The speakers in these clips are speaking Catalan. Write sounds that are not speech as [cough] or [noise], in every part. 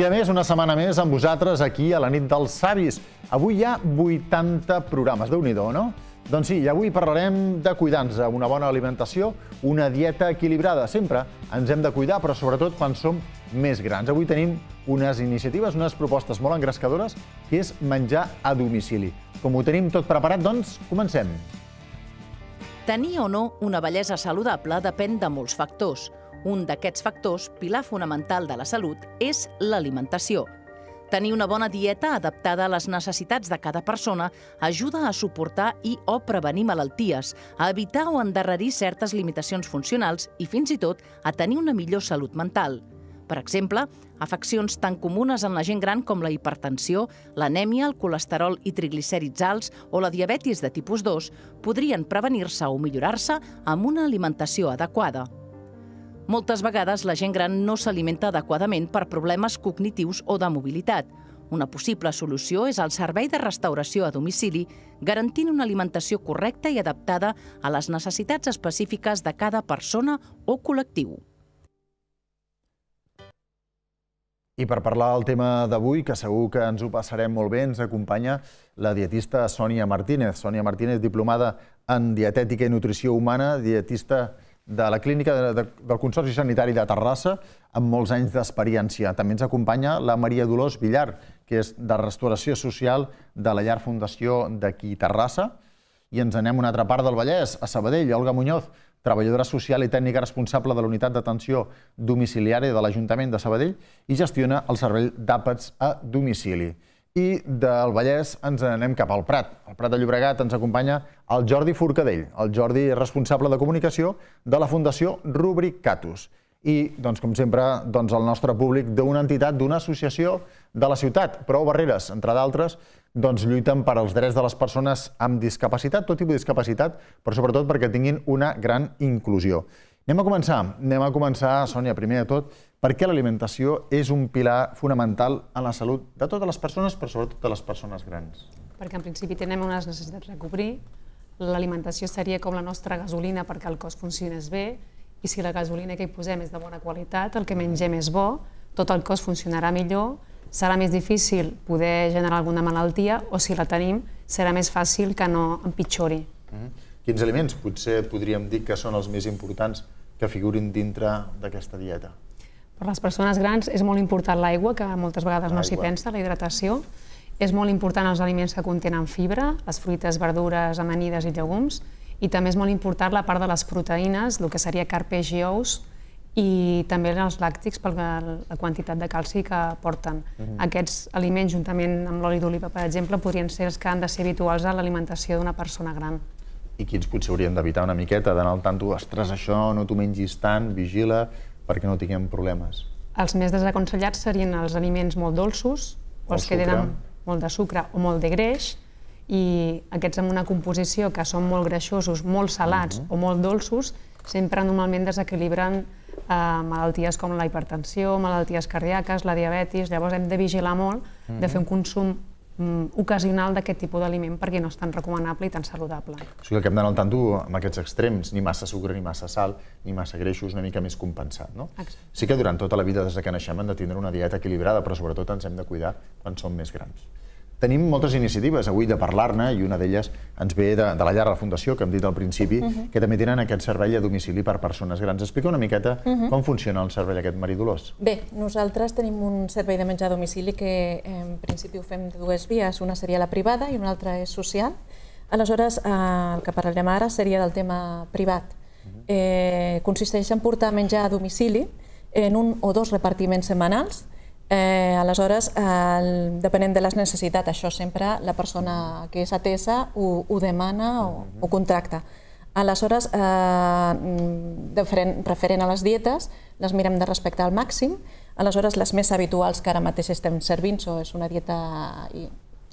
dia més, una setmana més amb vosaltres aquí a la nit dels savis. Avui hi ha 80 programes, déu nhi -do, no? Doncs sí, i avui parlarem de cuidar-nos, una bona alimentació, una dieta equilibrada. Sempre ens hem de cuidar, però sobretot quan som més grans. Avui tenim unes iniciatives, unes propostes molt engrescadores, que és menjar a domicili. Com ho tenim tot preparat, doncs comencem. Tenir o no una bellesa saludable depèn de molts factors – un d'aquests factors, pilar fonamental de la salut, és l'alimentació. Tenir una bona dieta adaptada a les necessitats de cada persona ajuda a suportar i o prevenir malalties, a evitar o endarrerir certes limitacions funcionals i, fins i tot, a tenir una millor salut mental. Per exemple, afeccions tan comunes en la gent gran com la hipertensió, l'anèmia, el colesterol i triglicèrids alts o la diabetis de tipus 2 podrien prevenir-se o millorar-se amb una alimentació adequada. Moltes vegades la gent gran no s'alimenta adequadament per problemes cognitius o de mobilitat. Una possible solució és el servei de restauració a domicili, garantint una alimentació correcta i adaptada a les necessitats específiques de cada persona o col·lectiu. I per parlar del tema d'avui, que segur que ens ho passarem molt bé, ens acompanya la dietista Sònia Martínez. Sònia Martínez, diplomada en dietètica i nutrició humana, dietista nutricionista de la Clínica de, de, del Consorci Sanitari de Terrassa, amb molts anys d'experiència. També ens acompanya la Maria Dolors Villar, que és de Restauració Social de la Llar Fundació d'aquí Terrassa. I ens anem a una altra part del Vallès, a Sabadell. Olga Muñoz, treballadora social i tècnica responsable de la unitat d'atenció domiciliària de l'Ajuntament de Sabadell i gestiona el servei d'àpats a domicili. I del Vallès ens anem cap al Prat. Al Prat de Llobregat ens acompanya el Jordi Forcadell, el Jordi responsable de comunicació de la Fundació Rubricatus. I, doncs, com sempre, doncs, el nostre públic d'una entitat, d'una associació de la ciutat, Prou Barreres, entre d'altres, doncs, lluiten per als drets de les persones amb discapacitat, tot tipus de discapacitat, però sobretot perquè tinguin una gran inclusió. Anem a començar. Anem a començar, Sònia, primer de tot, perquè l'alimentació és un pilar fonamental en la salut de totes les persones, però sobretot de les persones grans. Perquè en principi tenem unes necessitats a cobrir, l'alimentació seria com la nostra gasolina perquè el cos funcionés bé, i si la gasolina que hi posem és de bona qualitat, el que mengem és bo, tot el cos funcionarà millor, serà més difícil poder generar alguna malaltia o si la tenim serà més fàcil que no empitjori. Mm-hmm. Quins aliments potser podríem dir que són els més importants que figurin dintre d'aquesta dieta? Per les persones grans és molt important l'aigua, que moltes vegades no s'hi pensa, la hidratació. És molt important els aliments que contenen fibra, les fruites, verdures, amanides i llegums. I també és molt important la part de les proteïnes, el que seria carpeix i ous, i també els làctics per la, quantitat de calci que porten. Mhm. Aquests aliments, juntament amb l'oli d'oliva, per exemple, podrien ser els que han de ser habituals a l'alimentació d'una persona gran. I quins potser haurien d'evitar una miqueta, d'anar al tanto, ostres, això no t'ho mengis tant, vigila, perquè no tinguem problemes. Els més desaconsellats serien els aliments molt dolços, o els que tenen molt de sucre o molt de greix, i aquests amb una composició que són molt greixosos, molt salats uh mhm. -huh. o molt dolços, sempre normalment desequilibren eh, malalties com la hipertensió, malalties cardiaques, la diabetis, llavors hem de vigilar molt uh -huh. de fer un mhm. consum Mm, ocasional d'aquest tipus d'aliment perquè no és tan recomanable i tan saludable. O sigui el que hem d'anar al tanto amb aquests extrems, ni massa sucre, ni massa sal, ni massa greixos, una mica més compensat, no? Exacte. Sí que durant tota la vida des que naixem hem de tindre una dieta equilibrada, però sobretot ens hem de cuidar quan som més grans tenim moltes iniciatives avui de parlar-ne i una d'elles ens ve de, de la llar de la Fundació, que hem dit al principi, uh mhm. -huh. que també tenen aquest servei a domicili per persones grans. Explica una miqueta uh mhm. -huh. com funciona el servei aquest, Mari Dolors. Bé, nosaltres tenim un servei de menjar a domicili que en principi ho fem de dues vies, una seria la privada i una altra és social. Aleshores, eh, el que parlarem ara seria del tema privat. Mhm. Eh, consisteix en portar menjar a domicili en un o dos repartiments setmanals Eh, aleshores, eh, depenent de les necessitats, això sempre la persona que és atesa ho, ho demana o, mhm. o contracta. Aleshores, eh, deferent, referent a les dietes, les mirem de respectar al màxim. Aleshores, les més habituals que ara mateix estem servint so, és una dieta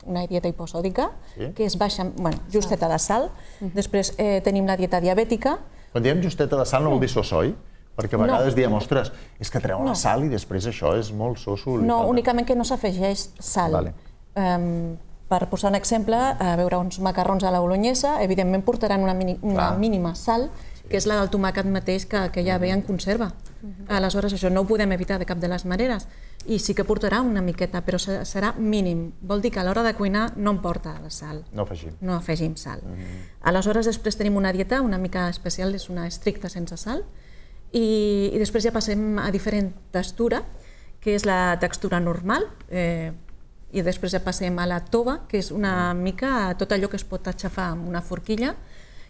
una dieta hiposòdica, sí? que és baixa, bueno, justeta de sal. Uh -huh. Després eh, tenim la dieta diabètica. Quan diem justeta de sal no vol dir sosoi? Perquè a vegades diem, ostres, és que treuen la sal i després això és molt soso. No, únicament que no s'afegeix sal. Vale. per posar un exemple, a veure uns macarrons a la bolonyesa, evidentment portaran una, mínima sal, que és la del tomàquet mateix que, ja ve en conserva. Mhm. Aleshores, això no ho podem evitar de cap de les maneres. I sí que portarà una miqueta, però serà mínim. Vol dir que a l'hora de cuinar no em porta la sal. No afegim. No afegim sal. Mhm. Aleshores, després tenim una dieta una mica especial, és una estricta sense sal, i, i després ja passem a diferent textura, que és la textura normal, eh, i després ja passem a la tova, que és una mica tot allò que es pot aixafar amb una forquilla,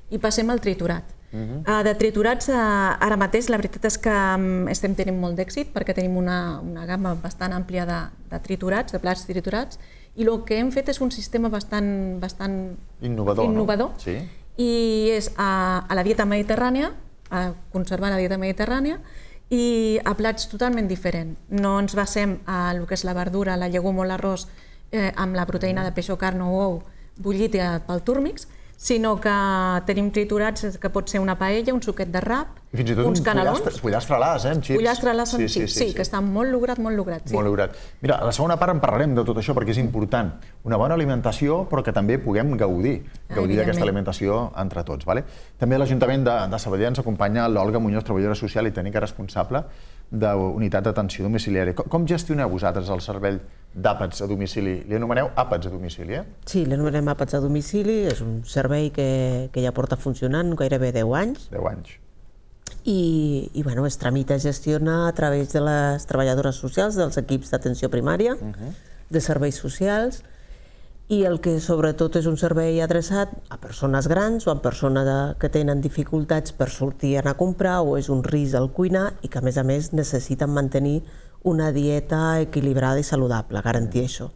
i passem al triturat. Uh mhm. eh, -huh. De triturats, eh, ara mateix, la veritat és que mm, estem tenint molt d'èxit perquè tenim una, una gamma bastant àmplia de, de triturats, de plats triturats, i el que hem fet és un sistema bastant, bastant innovador, innovador no? sí. i és a, a la dieta mediterrània a conservar la dieta mediterrània i a plats totalment diferent. No ens basem a el que és la verdura, la llegum o l'arròs eh, amb la proteïna de peix o carn o ou bullit eh, pel túrmics, sinó que tenim triturats, que pot ser una paella, un suquet de rap, Fins i tot uns canelons. Pollastre, pollastre eh, amb xips. Pollastre alàs amb sí, xips, sí, sí, sí, que està molt lograt, molt lograt. Sí. Molt lograt. Mira, a la segona part en parlarem de tot això perquè és important. Una bona alimentació, però que també puguem gaudir, ah, gaudir d'aquesta alimentació entre tots. Vale? També l'Ajuntament de, de Sabadell ens acompanya l'Olga Muñoz, treballadora social i tècnica responsable d'unitat d'atenció domiciliària. Com, com gestioneu vosaltres el servei d'àpats a domicili. Li anomeneu àpats a domicili, eh? Sí, li anomenem àpats a domicili, és un servei que, que ja porta funcionant gairebé 10 anys. 10 anys. I, i bueno, es tramita i gestiona a través de les treballadores socials, dels equips d'atenció primària, uh mhm. -huh. de serveis socials, i el que sobretot és un servei adreçat a persones grans o a persones de, que tenen dificultats per sortir a anar a comprar o és un risc al cuinar i que a més a més necessiten mantenir una dieta equilibrada i saludable, garantir mm. això.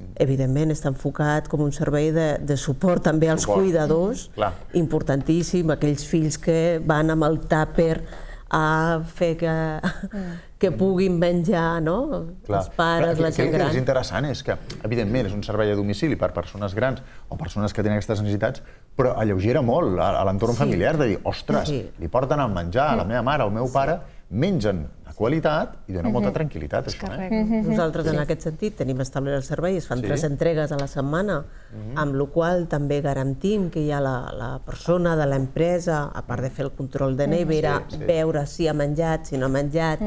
Mm. Evidentment, està enfocat com un servei de, de suport també als suport. cuidadors, mm. importantíssim, aquells fills que van amb el tàper a fer que, mm. que puguin menjar, no? Els pares, Clar, la gent gran. El que és interessant és que, evidentment, és un servei a domicili per persones grans o persones que tenen aquestes necessitats, però alleugera molt a, a l'entorn sí. familiar de dir, ostres, sí. li porten el menjar a la meva mare o al meu sí. pare mengen a qualitat i dona molta mhm. tranquil·litat, això. Eh? Mhm. Mhm. Nosaltres, en aquest sentit, tenim establert el servei, es fan tres entregues a la setmana, amb la qual també garantim que hi ha la, la persona de l'empresa, a part de fer el control de nevera, veure si ha menjat, si no ha menjat,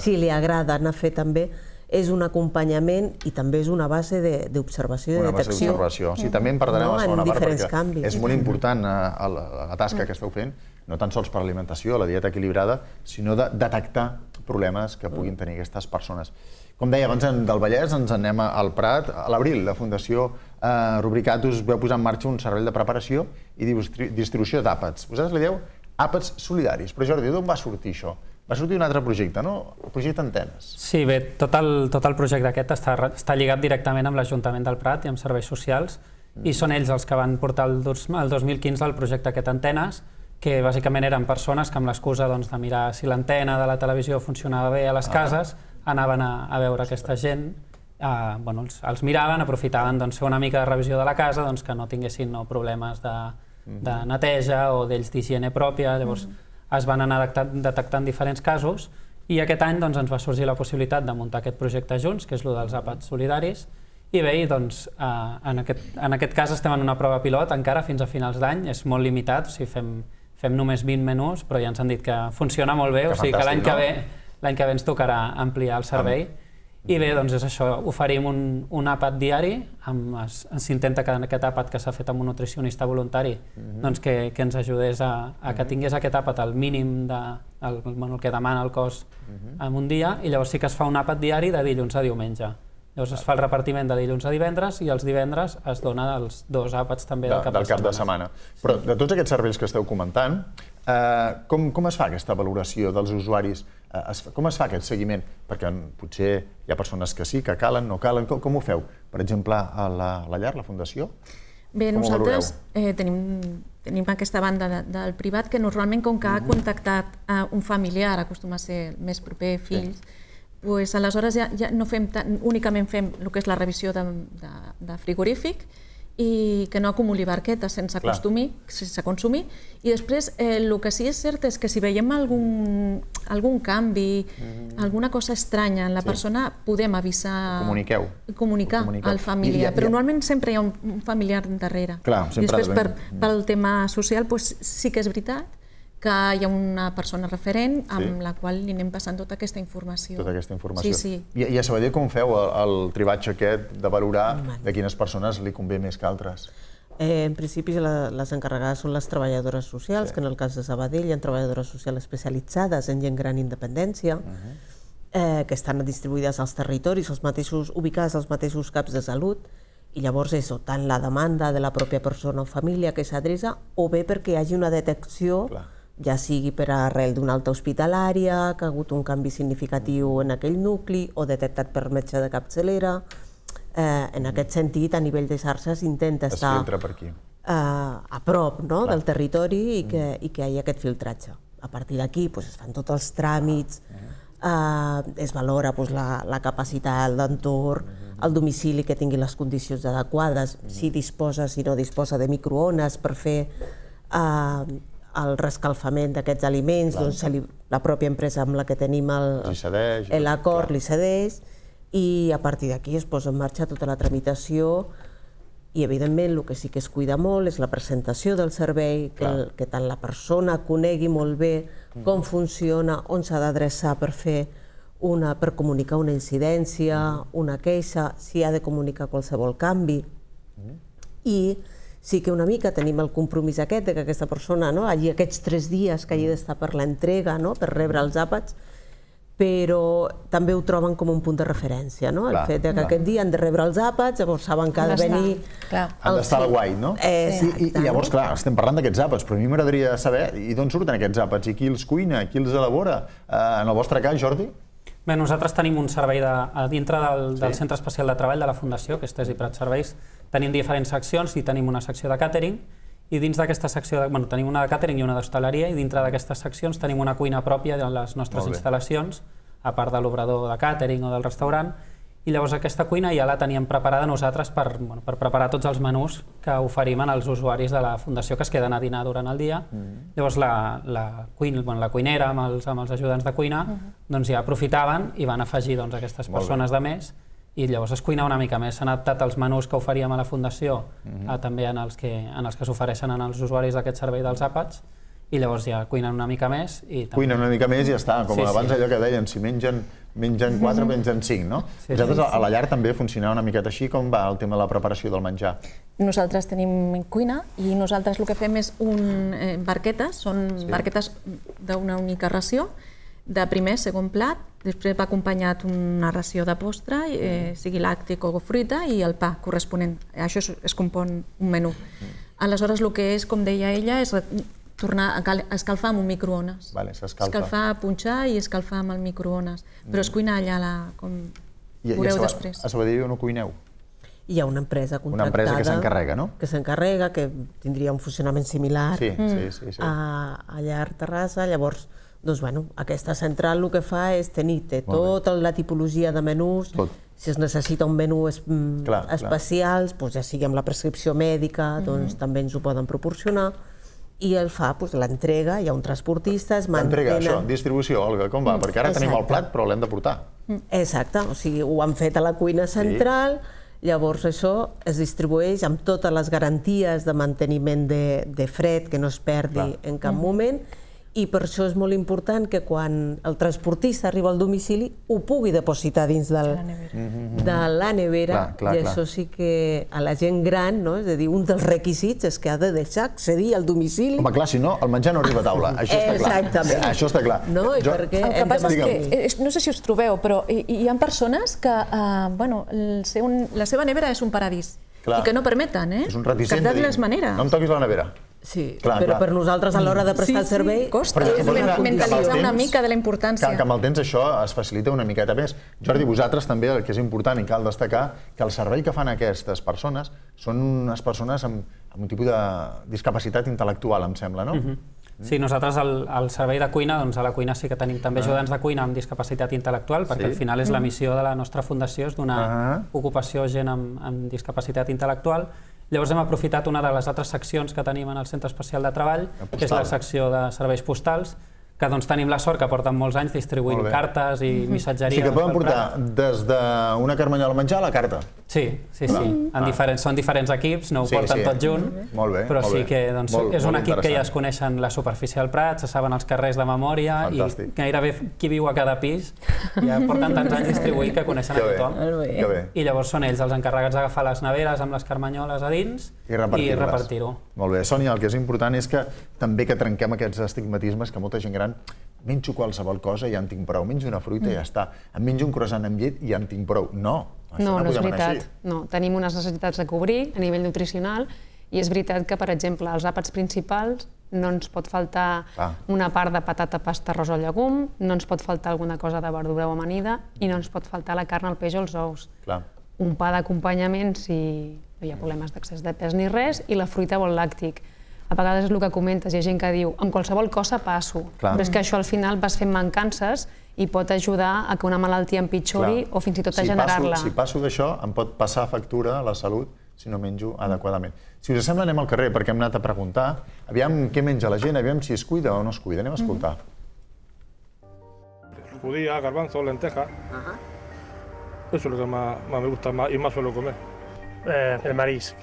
si li agrada, anar a fer també és un acompanyament i també és una base d'observació i detecció. Sí, també en parlarem a la segona part, perquè és molt important eh, la, la tasca que esteu fent no tan sols per alimentació, la dieta equilibrada, sinó de detectar problemes que puguin mm. tenir aquestes persones. Com deia, abans del Vallès ens anem al Prat. A l'abril, la Fundació eh, Rubricatus veu posar en marxa un servei de preparació i distribució d'àpats. Vosaltres li dieu àpats solidaris. Però Jordi, d'on va sortir això? Va sortir un altre projecte, no? El projecte Antenes. Sí, bé, tot el, tot el projecte aquest està, està lligat directament amb l'Ajuntament del Prat i amb serveis socials, mm. i són ells els que van portar el, el 2015 el projecte aquest Antenes, que bàsicament eren persones que amb l'excusa doncs, de mirar si l'antena de la televisió funcionava bé a les ah. cases, anaven a, a veure aquesta gent, eh, bueno, els, els miraven, aprofitaven doncs, fer una mica de revisió de la casa, doncs, que no tinguessin no, problemes de, de mhm. neteja o d'ells d'higiene pròpia, mhm. llavors mm -hmm. es van anar detectant, detectant diferents casos i aquest any doncs, ens va sorgir la possibilitat de muntar aquest projecte junts, que és el dels mhm. àpats solidaris, i bé, doncs, eh, en, aquest, en aquest cas estem en una prova pilot encara fins a finals d'any, és molt limitat, o sigui, fem fem només 20 menús, però ja ens han dit que funciona molt bé, que o sigui que l'any no? que ve l'any que ve ens tocarà ampliar el servei. Am... I bé, doncs és això, oferim un, un àpat diari, amb, s'intenta que aquest àpat que s'ha fet amb un nutricionista voluntari, mm -hmm. doncs que, que ens ajudés a, a que mhm. tingués aquest àpat al mínim de, el, bueno, el que demana el cos mm -hmm. en un dia, i llavors sí que es fa un àpat diari de dilluns a diumenge. Llavors es fa el repartiment de dilluns a divendres i els divendres es dona els dos àpats també del, de, cap, del de cap de setmana. Però de tots aquests serveis que esteu comentant, eh, com, com es fa aquesta valoració dels usuaris? Eh, es, com es fa aquest seguiment? Perquè potser hi ha persones que sí, que calen, no calen. Com, com ho feu? Per exemple, a la, a la llar, la fundació? Bé, com nosaltres eh, tenim, tenim aquesta banda de, del privat que normalment com que ha mhm. contactat eh, un familiar, acostuma a ser més proper, fills, sí pues, aleshores ja, ja no fem tan, únicament fem el que és la revisió de, de, de frigorífic i que no acumuli barquetes sense, consumir, sense consumir. I després, eh, el que sí que és cert és que si veiem algun, algun canvi, mm. alguna cosa estranya en la sí. persona, podem avisar... Ho comuniqueu. Comunicar comuniqueu. al familiar. I, i, Però normalment sempre hi ha un, un familiar darrere. Clar, I després, per, pel tema social, pues, sí que és veritat, que hi ha una persona referent amb sí. la qual li anem passant tota aquesta informació. Tota aquesta informació. Sí, sí. I, i a Sabadell com feu el, el tribatge aquest de valorar de quines persones li convé més que altres? Eh, en principi la, les encarregades són les treballadores socials, sí. que en el cas de Sabadell hi ha treballadores socials especialitzades en gent gran independència, uh mhm. -huh. eh, que estan distribuïdes als territoris, els mateixos, ubicades als mateixos caps de salut, i llavors és o tant la demanda de la pròpia persona o família que s'adreça, o bé perquè hi hagi una detecció Clar ja sigui per arrel d'una alta hospitalària, que ha hagut un canvi significatiu en aquell nucli o detectat per metge de capçalera. Eh, en aquest sentit, a nivell de xarxes, intenta es estar per aquí. Eh, a prop no? del territori i que, mm. i que hi ha aquest filtratge. A partir d'aquí pues, es fan tots els tràmits, mm. eh, es valora pues, la, la capacitat, l'entorn, mm-hmm. el domicili que tingui les condicions adequades, mm. si disposa, si no disposa de microones per fer eh, el rescalfament d'aquests aliments, doncs li, la pròpia empresa amb la que tenim l'acord doncs, li cedeix, i a partir d'aquí es posa en marxa tota la tramitació i evidentment el que sí que es cuida molt és la presentació del servei, que, el, que tant la persona conegui molt bé com mm. funciona, on s'ha d'adreçar per fer una, per comunicar una incidència, mm. una queixa, si ha de comunicar qualsevol canvi. Mm. I sí que una mica tenim el compromís aquest de que aquesta persona no, hagi aquests tres dies que hagi d'estar per l'entrega, no, per rebre els àpats, però també ho troben com un punt de referència, no? el clar, fet que clar. aquest dia han de rebre els àpats, llavors saben que ha de venir... Clar. Han oh, d'estar al guai, no? Eh, I, I llavors, clar, estem parlant d'aquests àpats, però a mi m'agradaria saber i d'on surten aquests àpats, i qui els cuina, qui els elabora. Uh, en el vostre cas, Jordi? Bé, nosaltres tenim un servei de, a dintre del, sí. del Centre Especial de Treball de la Fundació, que és Tesi Prat Serveis, tenim diferents seccions i tenim una secció de càtering i dins d'aquesta secció, de, bueno, tenim una de càtering i una d'hostaleria i dintre d'aquestes seccions tenim una cuina pròpia de les nostres instal·lacions, a part de l'obrador de càtering o del restaurant, i llavors aquesta cuina ja la teníem preparada nosaltres per, bueno, per preparar tots els menús que oferim als usuaris de la Fundació que es queden a dinar durant el dia. Mm -hmm. Llavors la, la, cuina, bueno, la cuinera amb els, amb els ajudants de cuina mm -hmm. doncs ja aprofitaven i van afegir doncs, aquestes Molt persones bé. de més i llavors es cuina una mica més. S'han adaptat els menús que oferíem a la Fundació mm -hmm. a, també en els que en els que s'ofereixen als usuaris d'aquest servei dels àpats i llavors ja cuinen una mica més. I també... Cuinen una mica més i ja està, com sí, abans sí. allò que deien, si mengen mengen 4, mhm. mengen 5, no? Sí, Vosaltres sí, sí. a la llar també funcionava una miqueta així, com va el tema de la preparació del menjar? Nosaltres tenim cuina i nosaltres el que fem és un, eh, barquetes, són sí. barquetes d'una única ració, de primer, segon plat, després va acompanyat una ració de postre, eh, mm. sigui làctic o fruita, i el pa corresponent. Això es, es compon un menú. Mm. Aleshores, el que és, com deia ella, és tornar a escalfar amb un microones. Vale, s'escalfa. Escalfar, punxar i escalfar amb el microones. Mm. Però es cuina allà, la, com I, veureu i a després. A Sabadell no cuineu? Hi ha una empresa contractada... Una empresa que s'encarrega, no? Que s'encarrega, que tindria un funcionament similar sí, mm. sí, sí, sí. a, a Llar Terrassa. Llavors, doncs, bueno, aquesta central el que fa és tenir -te tota la tipologia de menús, Tot. si es necessita un menú es, mm, clar, especial, clar. Doncs ja sigui amb la prescripció mèdica, mm. doncs mm -hmm. també ens ho poden proporcionar i el fa, doncs, l'entrega, hi ha un transportista, es mantenen... L'entrega, això, distribució, Olga, com va? Mm, Perquè ara exacte. tenim el plat, però l'hem de portar. Mm, exacte, o sigui, ho han fet a la cuina central, sí. llavors això es distribueix amb totes les garanties de manteniment de, de fred, que no es perdi Clar. en cap mm. moment, i per això és molt important que quan el transportista arriba al domicili ho pugui depositar dins del, la mm-hmm. de la nevera clar, clar, i clar. això sí que a la gent gran, no? és a dir, un dels requisits és que ha de deixar accedir al domicili. Home, clar, si no, el menjar no arriba a taula, això està clar. Exactament. Això està clar. No, i jo... perquè el que passa és que, eh, no sé si us trobeu, però hi, hi ha persones que, eh, bueno, el seu, la seva nevera és un paradís Clar. i que no permeten, eh? És un reticent. Que de les maneres. No em toquis la nevera. Sí, clar, però clar. per nosaltres a l'hora de prestar sí, el servei... Sí, costa, però, és però, mentalitzar una mica de la importància. Que, que amb el temps això es facilita una miqueta més. Jordi, vosaltres també el que és important i cal destacar que el servei que fan aquestes persones són unes persones amb, amb un tipus de discapacitat intel·lectual, em sembla, no? Uh mhm. -huh. Sí, nosaltres al, al servei de cuina, doncs a la cuina sí que tenim també ah. ajudants de cuina amb discapacitat intel·lectual, perquè sí? al final és la mhm. missió de la nostra fundació, és donar -huh. Ah. ocupació a gent amb, amb discapacitat intel·lectual, Llavors hem aprofitat una de les altres seccions que tenim en el Centre Especial de Treball, que és la secció de serveis postals, que doncs, tenim la sort que porten molts anys distribuint cartes i mhm. missatgeria. Sí, sigui que poden portar des d'una carmanyola al menjar a la carta. Sí, sí, sí. En diferents, són diferents equips, no ho sí, porten sí. tot junt, molt bé, però molt sí que doncs, molt, és un equip que ja es coneixen la superfície del Prat, se saben els carrers de memòria Fantàstic. i gairebé qui viu a cada pis ja porten tants anys distribuint que coneixen que a tothom. bé. I llavors són ells els encarregats d'agafar les neveres amb les carmanyoles a dins i repartir-ho. repartir molt bé. Sònia, el que és important és que també que trenquem aquests estigmatismes que molta gent gran gran, menjo qualsevol cosa i ja en tinc prou, menjo una fruita mm. i ja mm. està, em menjo un croissant amb llet i ja en tinc prou. No, això no, no, no és veritat. Així. No, tenim unes necessitats de cobrir a nivell nutricional i és veritat que, per exemple, als àpats principals no ens pot faltar ah. una part de patata, pasta, arròs o llegum, no ens pot faltar alguna cosa de verdura o amanida i no ens pot faltar la carn, el peix o els ous. Clar. Un pa d'acompanyament si no hi ha problemes d'accés de pes ni res i la fruita o el làctic a vegades és el que comentes, hi ha gent que diu amb qualsevol cosa passo, Clar. però és que això al final vas fent mancances i pot ajudar a que una malaltia empitjori Clar. o fins i tot a si generar-la. Si passo d'això, em pot passar factura a la salut si no menjo adequadament. Si us sembla, anem al carrer, perquè hem anat a preguntar aviam què menja la gent, aviam si es cuida o no es cuida. Anem a escoltar. Judía, garbanzo, lenteja. Ajá. Eso es lo que más, más me gusta más, y más suelo comer. Eh, el marisc,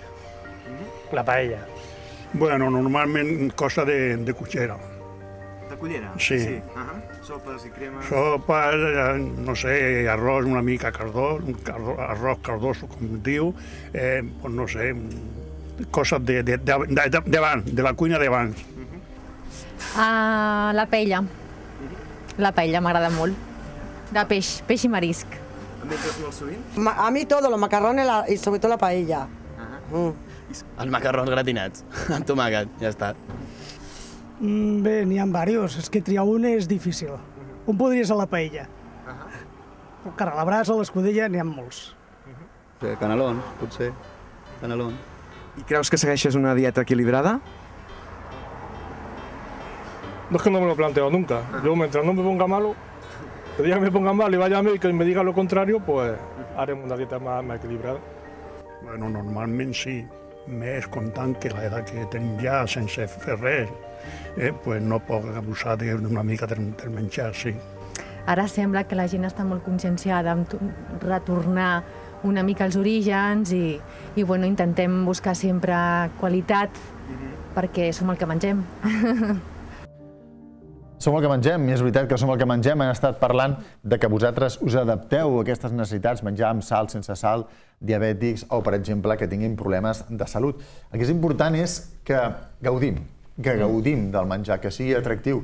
la paella. Bueno, normalment cosa de, de cuchera. De cullera? Sí. sí. Uh -huh. Sopes i cremes... Sopes, eh, no sé, arròs una mica cardós, un cardó, arròs cardoso, com diu, eh, pues no sé, coses de, de, de, de, de, de, van, de la cuina d'abans. Uh -huh. uh, ah, la paella. Uh -huh. La paella m'agrada molt. De peix, peix i marisc. A menges A mi tot, los macarrones la, i sobretot la paella. Uh -huh. mm. Els macarrons gratinats, [laughs] amb tomàquet, ja està. Mm, bé, n'hi ha diversos. És que triar un és difícil. Un podries a la paella. Uh -huh. Cara, a la brasa, a l'escudella, n'hi ha molts. Uh -huh. Canelons, potser. Canelons. I creus que segueixes una dieta equilibrada? No es que no me lo planteo nunca. Yo, mientras no me ponga malo, el día que me ponga mal y vaya a mí y que me diga lo contrario, pues haremos una dieta más, más equilibrada. Bueno, normalmente sí més comptant que l'edat que tenim ja, sense fer res, eh, pues no puc abusar d'una mica del, del menjar, sí. Ara sembla que la gent està molt conscienciada amb retornar una mica als orígens i, i bueno, intentem buscar sempre qualitat mm -hmm. perquè som el que mengem. [laughs] som el que mengem, i és veritat que som el que mengem, han estat parlant de que vosaltres us adapteu a aquestes necessitats, menjar amb sal, sense sal, diabètics o, per exemple, que tinguin problemes de salut. El que és important és que gaudim, que gaudim del menjar, que sigui atractiu,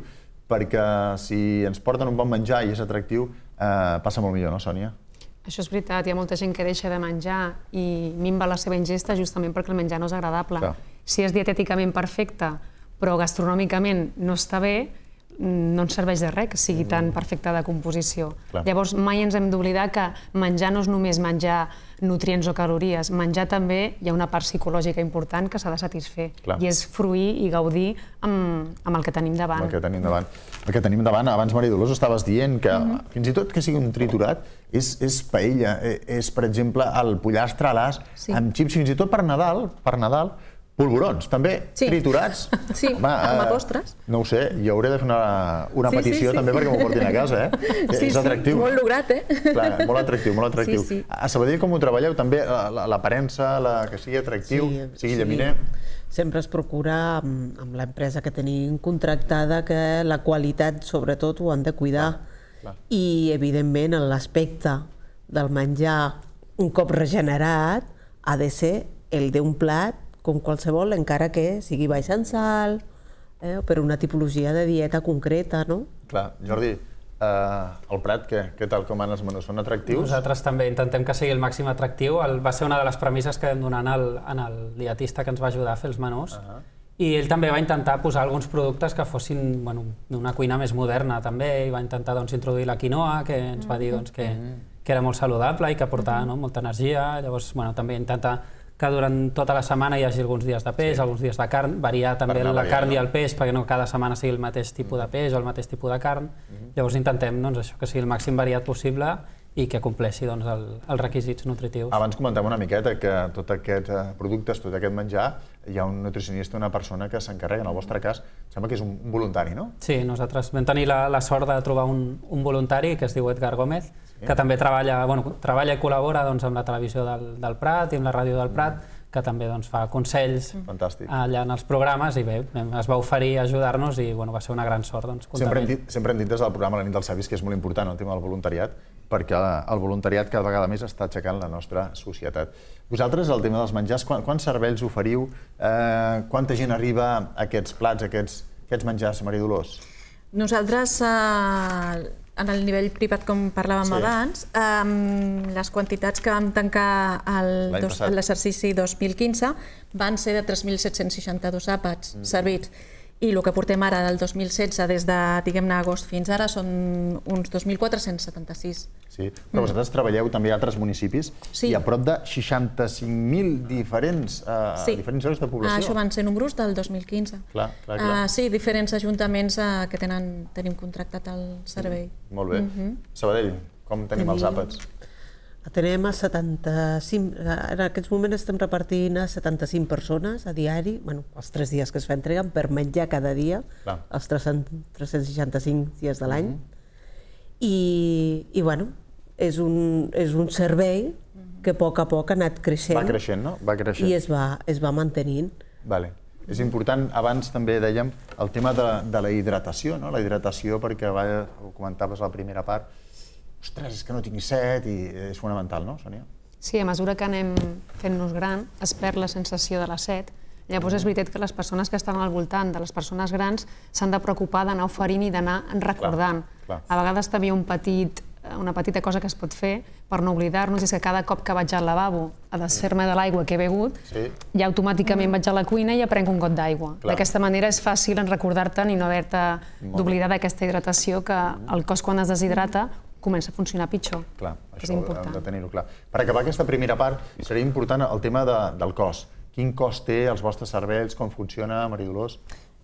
perquè si ens porten un bon menjar i és atractiu, eh, passa molt millor, no, Sònia? Això és veritat, hi ha molta gent que deixa de menjar i minva la seva ingesta justament perquè el menjar no és agradable. Clar. Si és dietèticament perfecte, però gastronòmicament no està bé, no ens serveix de res que sigui tan mm. perfecta de composició. Clar. Llavors, mai ens hem d'oblidar que menjar no és només menjar nutrients o calories, menjar també hi ha una part psicològica important que s'ha de satisfer, Clar. i és fruir i gaudir amb, amb el que tenim davant. Amb el que tenim davant. El que tenim davant, abans Maria Dolors estaves dient que, mm -hmm. fins i tot que sigui un triturat, és, és paella, eh, és, per exemple, el pollastre a l'as, sí. amb xips, fins i tot per Nadal, per Nadal, Polvorons, també, sí. triturats. [laughs] Sí, Home, amb eh, apostres. No ho sé, jo hauré de fer una, una sí, petició sí, sí. també perquè m'ho portin a casa, eh? [laughs] Sí, és atractiu. Sí, molt lograt, eh? [laughs] Clar, molt atractiu, molt atractiu. Sí, sí. A Sabadell com ho treballeu també? L'aparença, la, la, que sigui atractiu, sí, sigui sí. llaminer? Sempre es procura amb, amb l'empresa que tenim contractada que la qualitat, sobretot, ho han de cuidar. Clar, clar. I, evidentment, l'aspecte del menjar, un cop regenerat, ha de ser el d'un plat com qualsevol, encara que sigui baix en sal, eh, per una tipologia de dieta concreta, no? Clar, Jordi, eh, el Prat, què, què tal com van els menús? Són atractius? Nosaltres també intentem que sigui el màxim atractiu. El, va ser una de les premisses que vam donar en el, en el dietista que ens va ajudar a fer els menús. Uh -huh. I ell també va intentar posar alguns productes que fossin bueno, d'una cuina més moderna també, i va intentar doncs, introduir la quinoa, que ens va dir doncs, que, mm. que era molt saludable i que portava no, molta energia. Llavors bueno, també intenta que durant tota la setmana hi hagi alguns dies de peix, sí. alguns dies de carn, variar també la variant, carn no? i el peix, perquè no cada setmana sigui el mateix tipus de mm. peix o el mateix tipus de carn. Mm -hmm. Llavors intentem doncs, això que sigui el màxim variat possible i que compleixi doncs, el, els requisits nutritius. Abans comentem una miqueta que tot aquest eh, productes, tot aquest menjar, hi ha un nutricionista, una persona que s'encarrega, en el vostre cas, sembla que és un voluntari, no? Sí, nosaltres vam tenir la, la sort de trobar un, un voluntari que es diu Edgar Gómez, sí. que també treballa, bueno, treballa i col·labora doncs, amb la televisió del, del Prat i amb la ràdio del Prat, mm que també doncs, fa consells mm. Fantàstic. allà en els programes i bé, es va oferir a ajudar-nos i bueno, va ser una gran sort. Doncs, sempre, hem dit, sempre hem dit des del programa La nit dels savis que és molt important el tema del voluntariat perquè el voluntariat cada vegada més està aixecant la nostra societat. Vosaltres, el tema dels menjars, quan, quants cervells oferiu? Eh, quanta gent arriba a aquests plats, a aquests, a aquests menjars, Maria Dolors? Nosaltres, eh, en el nivell privat, com parlàvem sí. abans, eh, les quantitats que vam tancar l'exercici 2015 van ser de 3.762 àpats mm. servits i el que portem ara del 2016 des de, diguem-ne, agost fins ara són uns 2.476. Sí, però vosaltres treballeu també a altres municipis i a prop de 65.000 diferents, eh, diferents de població. Ah, això van ser números del 2015. Clar, clar, clar. Ah, sí, diferents ajuntaments eh, que tenen, tenim contractat el servei. Molt bé. Sabadell, com tenim els àpats? Atenem a 75, en aquests moments estem repartint a 75 persones a diari, bueno, els tres dies que es fa entrega, per menjar cada dia, Clar. els 300, 365 dies de l'any. Mm -hmm. I, I, bueno, és un, és un servei que a poc a poc ha anat creixent. Va creixent, no? Va creixent. I es va, es va mantenint. Vale. És important, abans també dèiem, el tema de, de la hidratació, no? La hidratació, perquè va, ho comentaves a la primera part, ostres, és que no tinc set, i és fonamental, no, Sònia? Sí, a mesura que anem fent-nos gran, es perd la sensació de la set, Llavors és mm. veritat que les persones que estan al voltant de les persones grans s'han de preocupar d'anar oferint i d'anar recordant. Clar, clar. A vegades també un petit, una petita cosa que es pot fer per no oblidar-nos és que cada cop que vaig al lavabo a desfer-me de l'aigua que he begut, sí. ja automàticament vaig a la cuina i aprenc un got d'aigua. D'aquesta manera és fàcil en recordar-te'n i no haver-te d'oblidar d'aquesta hidratació que el cos quan es deshidrata comença a funcionar pitjor. Clar, això és important. hem de tenir-ho clar. Per acabar aquesta primera part, seria important el tema de, del cos. Quin cost té els vostres cervells, com funciona, Mari Dolors?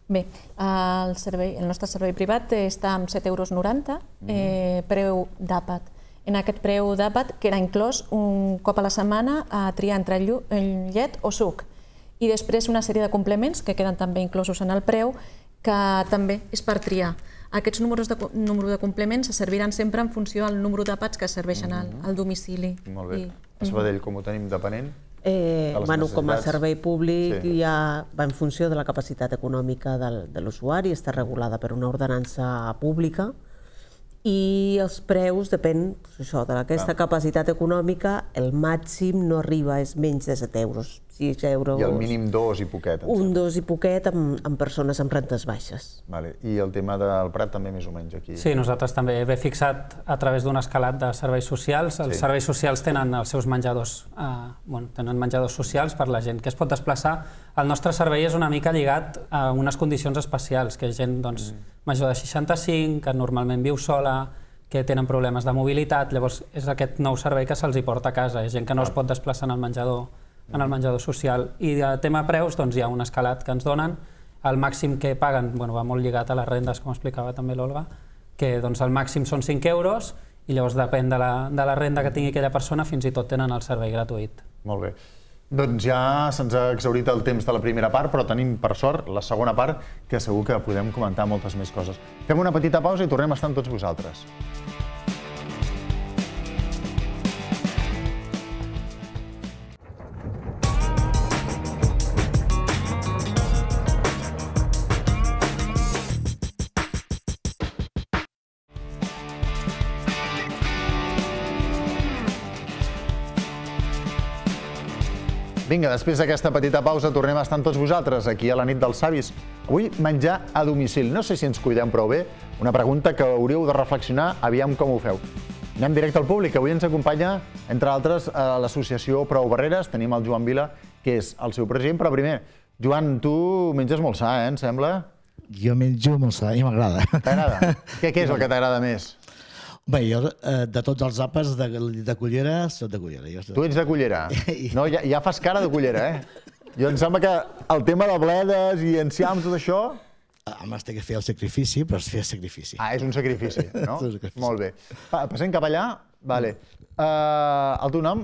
Bé, el, servei, el nostre servei privat està amb 7,90 euros, mm. eh, preu d'àpat. En aquest preu d'àpat que era inclòs un cop a la setmana a triar entre llet o suc. I després una sèrie de complements que queden també inclosos en el preu, que també és per triar. Aquests números de, número de complements se serviran sempre en funció del número d'àpats que serveixen mm -hmm. al, al domicili. Molt bé. I, a mm-hmm. Sabadell, com ho tenim depenent? Eh, bueno, com a servei públic sí. ja va en funció de la capacitat econòmica del, de l'usuari, està regulada per una ordenança pública, i els preus depèn doncs, això, d'aquesta capacitat econòmica, el màxim no arriba, és menys de 7 euros, 6 euros... I el mínim 2 i poquet. Un 2 i poquet amb, amb persones amb rentes baixes. Vale. I el tema del Prat també més o menys aquí. Sí, nosaltres també ve fixat a través d'un escalat de serveis socials. Els sí. serveis socials tenen els seus menjadors, eh, bueno, tenen menjadors socials per la gent que es pot desplaçar. El nostre servei és una mica lligat a unes condicions especials, que gent doncs, mm major de 65, que normalment viu sola, que tenen problemes de mobilitat, llavors és aquest nou servei que se'ls hi porta a casa, és gent que no es pot desplaçar en el menjador, en el menjador social. I de tema preus, doncs hi ha un escalat que ens donen, el màxim que paguen, bueno, va molt lligat a les rendes, com explicava també l'Olga, que doncs el màxim són 5 euros i llavors depèn de la, de la renda que tingui aquella persona fins i tot tenen el servei gratuït. Molt bé. Doncs ja se'ns ha exaurit el temps de la primera part, però tenim, per sort, la segona part, que segur que podem comentar moltes més coses. Fem una petita pausa i tornem a estar amb tots vosaltres. Vinga, després d'aquesta petita pausa tornem a estar amb tots vosaltres aquí a la nit dels savis. Avui menjar a domicili. No sé si ens cuidem prou bé. Una pregunta que hauríeu de reflexionar aviam com ho feu. Anem directe al públic. Avui ens acompanya, entre altres, l'associació Prou Barreres. Tenim el Joan Vila, que és el seu president. Però primer, Joan, tu menges molt sa, eh, em sembla? Jo menjo molt sa i m'agrada. T'agrada? [laughs] què, què és el que t'agrada més? Bé, jo eh, de tots els àpats de, de Cullera, soc de Cullera. Jo soc... Tu ets de Cullera. [laughs] No, ja, ja fas cara de Cullera, eh? Jo em sembla que el tema de bledes i enciams, tot això... Ah, home, es té que fer el sacrifici, però es feia sacrifici. Ah, és un sacrifici, [laughs] no? un sacrifici. Molt bé. Pa, passem cap allà. Vale. Uh, el teu nom?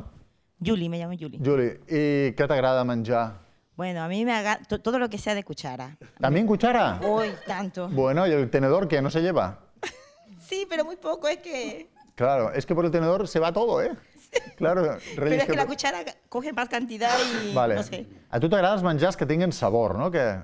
Juli, me llamo Juli. Juli, i què t'agrada menjar? Bueno, a mí me haga todo lo que sea de cuchara. ¿También cuchara? Uy, tanto. Bueno, ¿y el tenedor que no se lleva? Sí, pero muy poco, es que... Claro, es que por el tenedor se va todo, ¿eh? Claro, Pero es que, la cuchara coge más cantidad y vale. no sé. A tú agradan els menjars que tengan sabor, no? Que...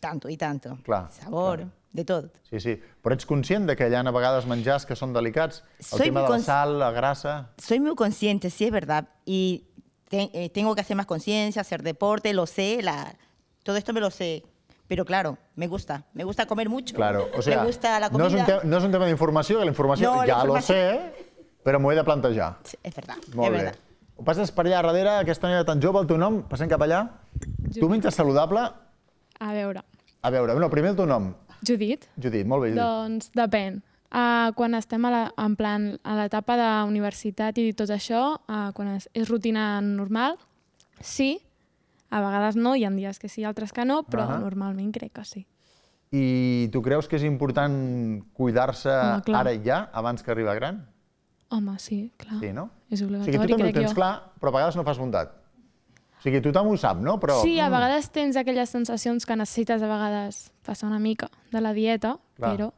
tanto, y tanto. Claro. sabor, de todo. Sí, sí. ¿Pero ets consciente de que hayan, ha a vegades que son delicats? tema de la sal, la grasa... Soy muy consciente, sí, es verdad. Y eh, tengo que hacer más conciencia, hacer deporte, lo sé, la... todo esto me lo sé. Pero claro, me gusta, me gusta comer mucho. Claro, o sea, me gusta la comida. No és un, no és un tema d'informació, que la informació no, ja la información... lo sé, però m'ho he de plantejar. Sí, és veritat, Molt és veritat. Ho passes per allà darrere, aquesta noia tan jove, el teu nom, passem cap allà. Judit. Tu menges saludable? A veure. A veure, no, primer el teu nom. Judit. Judit, molt bé. Judit. Doncs depèn. Uh, quan estem a la, en plan a l'etapa de universitat i tot això, uh, quan és, és rutina normal, sí, a vegades no, hi ha dies que sí, altres que no, però uh -huh. normalment crec que sí. I tu creus que és important cuidar-se ara i ja, abans que arriba gran? Home, sí, clar. Sí, no? És obligatori, crec jo. O sigui, tu també ho tens jo. clar, però a vegades no fas bondat. O sigui, tothom ho sap, no? Però... Sí, a mm. vegades tens aquelles sensacions que necessites a vegades passar una mica de la dieta, clar. però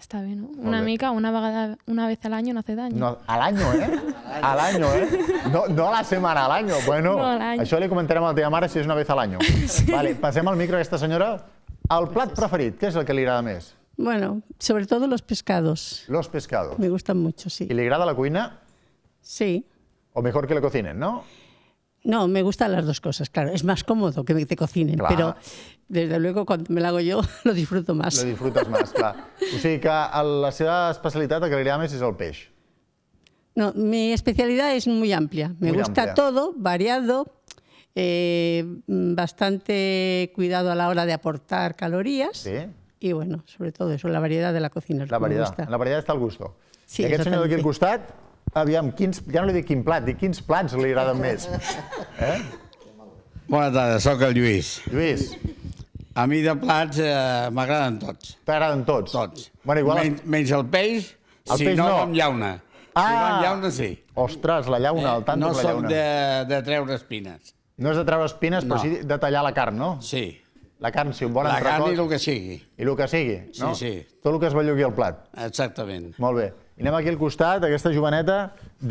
Está bien. no? una mica, una vagada, una vez al año no hace daño. No, al año, eh? al año, eh? No, no a la semana, al año. Bueno, no le le comentaremos a si es una vez al año. [laughs] Vale, pasemos al micro a esta señora. ¿Al plat preferido? ¿Qué es el que le agrada mes? Bueno, sobre todo los pescados. Los pescados. Me gustan mucho, sí. ¿Y le agrada la cuina? Sí. O mejor que le cocinen, ¿no? No, me gustan las dos cosas, claro. Es más cómodo que te cocinen, pero desde luego, cuando me la hago yo, [laughs] lo disfruto más. Lo disfrutes más, clar. O sigui que la seva especialitat, el que li agrada més, és el peix. No, mi especialidad es muy amplia. Me muy gusta amplia. todo, variado, eh, bastante cuidado a la hora de aportar calorías. Sí. Y bueno, sobre todo eso, la variedad de la cocina. La variedad. La variedad está al gusto. Sí, I aquest senyor d'aquí al costat, aviam, quins, ja no li dic quin plat, dic quins plats li agraden més. Eh? Bona tarda, sóc el Lluís. Lluís, a mi de plats eh, m'agraden tots. T'agraden tots? Tots. Bueno, igual... menys, menys el peix, el si peix no, no, amb llauna. Ah! Si no, amb ah! llauna, sí. Ostres, la llauna, el tant no la llauna. No som de, de treure espines. No és de treure espines, no. però sí de tallar la carn, no? Sí. La carn, si un bon entrecot... La carn i el que sigui. I el que sigui, no? Sí, sí. Tot el que es bellugui al plat. Exactament. Molt bé. I anem aquí al costat, aquesta joveneta.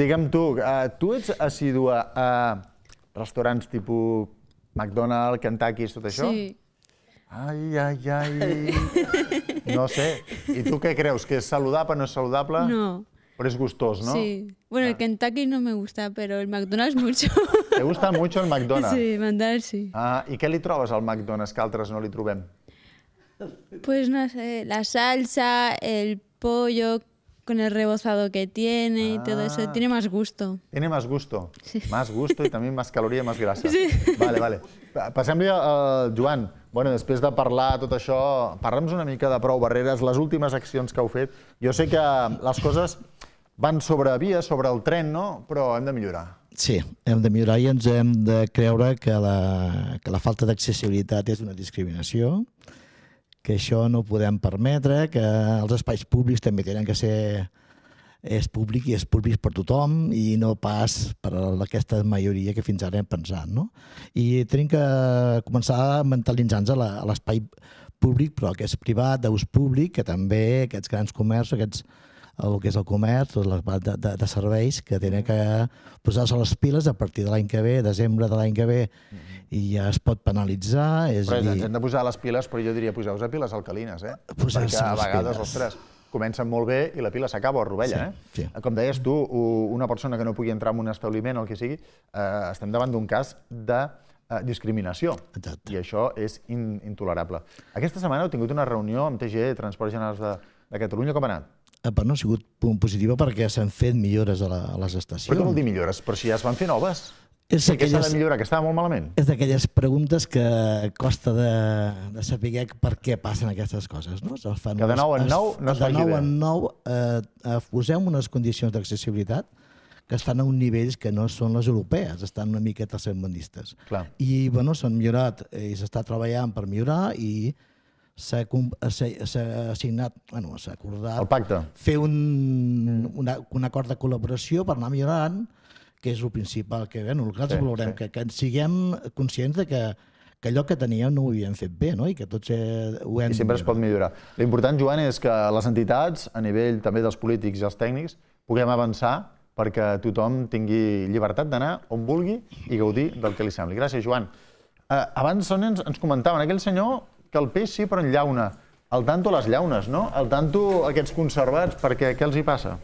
Digue'm tu, uh, tu ets assidua a restaurants tipus McDonald's, Kentucky, tot això? Sí. Ai, ai, ai... [laughs] No sé. I tu què creus? ¿Que és saludable o no és saludable? No. Pero és gustós, ¿no? Sí. Bueno, el ah. Kentucky no me gusta, pero el McDonald's mucho. [laughs] ¿Te gusta mucho el McDonald's? Sí, McDonald's sí. Ah, I què li trobes al McDonald's que altres no li trobem? Pues no sé, la salsa, el pollo, con el rebozado que tiene ah, y todo eso. Ah. Tiene más gusto. Tiene más gusto. Sí. Más gusto y también más caloría y más grasa. Sí. Vale, vale. Passem-li uh, Joan. Bueno, després de parlar tot això, parla'ns una mica de Prou Barreres, les últimes accions que heu fet. Jo sé que les coses van sobre via, sobre el tren, no? però hem de millorar. Sí, hem de millorar i ens hem de creure que la, que la falta d'accessibilitat és una discriminació, que això no podem permetre, que els espais públics també tenen que ser és públic i és públic per tothom i no pas per aquesta majoria que fins ara hem pensat. No? I tenim que començar a mentalitzar-nos a l'espai públic, però que és privat, d'ús públic, que també aquests grans comerços, aquests, el que és el comerç, tot la part de, de, de serveis que tenen mm. que posar-se les piles a partir de l'any que ve, desembre de l'any que ve, mm -hmm. i ja es pot penalitzar. És però dir... ens hem de posar les piles, però jo diria poseu-vos a piles alcalines, eh? Posar Perquè a vegades, piles. ostres, comencen molt bé i la pila s'acaba o rovella. Sí, eh? sí. Com deies tu, una persona que no pugui entrar en un establiment o el que sigui, eh, estem davant d'un cas de eh, discriminació. Exacte. I això és in intolerable. Aquesta setmana heu tingut una reunió amb TGE, Transports Generals de, de Catalunya. Com ha anat? a eh, no ha sigut punt positiva perquè s'han fet millores a, la, a les estacions. Però què vol dir millores? Però si ja es van fer noves? És per aquelles, de millorar, que estava molt malament. És d'aquelles preguntes que costa de, de saber per què passen aquestes coses. No? Es fan que de nou en nou no es, es De nou en nou eh, eh, posem unes condicions d'accessibilitat que estan a un nivells que no són les europees, estan una miqueta tercermundistes. I bueno, s'han millorat eh, i s'està treballant per millorar i s'ha assignat, bueno, s'ha acordat... El pacte. Fer un, una, un acord de col·laboració per anar millorant, que és el principal que bueno, nosaltres sí, volem, sí. Que, que siguem conscients de que que allò que teníem no ho havíem fet bé, no? I que tots ho hem... I sempre es pot millorar. L'important, Joan, és que les entitats, a nivell també dels polítics i els tècnics, puguem avançar perquè tothom tingui llibertat d'anar on vulgui i gaudir del que li sembli. Gràcies, Joan. Eh, abans ens, ens comentaven, aquell senyor que el peix sí, però en llauna. El tanto les llaunes, no? El tanto aquests conservats, perquè què els hi passa?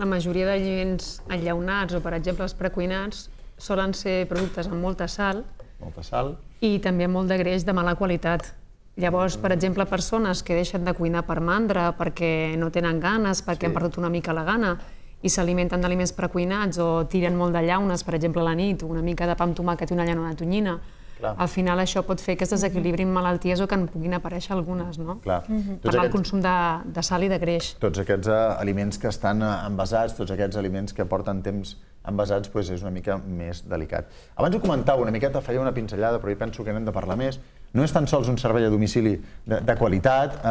La majoria d'aliments enllaunats o, per exemple, els precuinats solen ser productes amb molta sal. Molta sal. I també molt de greix de mala qualitat. Llavors, per exemple, persones que deixen de cuinar per mandra, perquè no tenen ganes, perquè sí. han perdut una mica la gana, i s'alimenten d'aliments precuinats o tiren molt de llaunes, per exemple, a la nit, una mica de pa amb tomàquet i una llauna de tonyina, Clar. Al final això pot fer que es desequilibrin malalties o que en puguin aparèixer algunes, no? Clar. Mm -hmm. Per aquest... el consum de, de sal i de greix. Tots aquests uh, aliments que estan uh, envasats, tots aquests aliments que porten temps envasats, doncs és una mica més delicat. Abans ho comentava una miqueta, feia una pinzellada, però jo penso que n'hem de parlar més. No és tan sols un servei a domicili de, de qualitat, eh,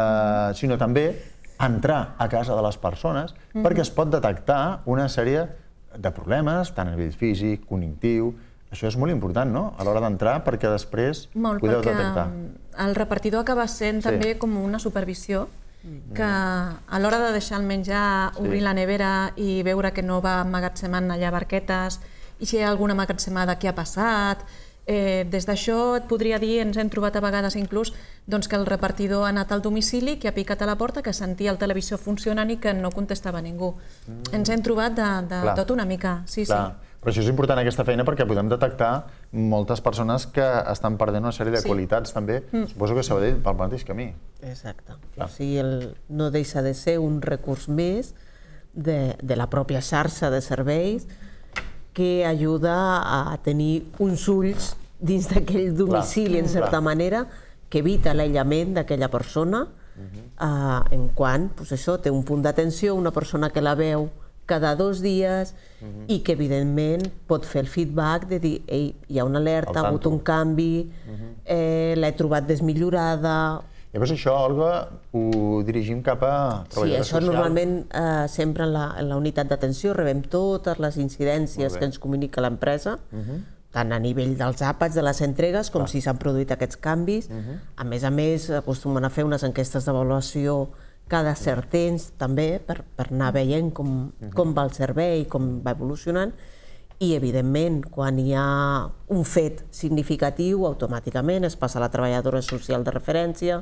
uh, sinó també entrar a casa de les persones mm -hmm. perquè es pot detectar una sèrie de problemes, tant a nivell físic, cognitiu, això és molt important, no?, a l'hora d'entrar, perquè després molt, podeu perquè detectar. Mm, el repartidor acaba sent sí. també com una supervisió que a l'hora de deixar el menjar, obrir la nevera i veure que no va emmagatzemant allà barquetes, i si hi ha alguna emmagatzemada que ha passat, Eh, des d'això et podria dir, ens hem trobat a vegades inclús doncs, que el repartidor ha anat al domicili, que ha picat a la porta, que sentia el televisor funcionant i que no contestava ningú. Mm. Ens hem trobat de, de tot una mica. Sí, Clar. sí. Però això és important, aquesta feina, perquè podem detectar moltes persones que estan perdent una sèrie de sí. qualitats, també. Mm. Suposo que Sabadell pel mateix camí. Exacte. Clar. O sigui, el, no deixa de ser un recurs més de, de la pròpia xarxa de serveis que ajuda a tenir uns ulls dins d'aquell domicili, clar, en certa clar. manera, que evita l'aïllament d'aquella persona, uh mhm. -huh. eh, en quant, doncs això, té un punt d'atenció, una persona que la veu cada dos dies uh -huh. i que evidentment pot fer el feedback de dir ei, hi ha una alerta, ha hagut un canvi, uh -huh. eh, l'he trobat desmillorada... Llavors això, Olga, ho dirigim cap a treballadors Sí, això social. normalment eh, sempre en la, en la unitat d'atenció rebem totes les incidències que ens comunica l'empresa, uh -huh tant a nivell dels àpats, de les entregues, com Clar. si s'han produït aquests canvis. Uh -huh. A més a més, acostumen a fer unes enquestes d'avaluació cada cert temps també per, per anar mm. veient com, mhm. com va el servei, com va evolucionant i evidentment quan hi ha un fet significatiu automàticament es passa a la treballadora social de referència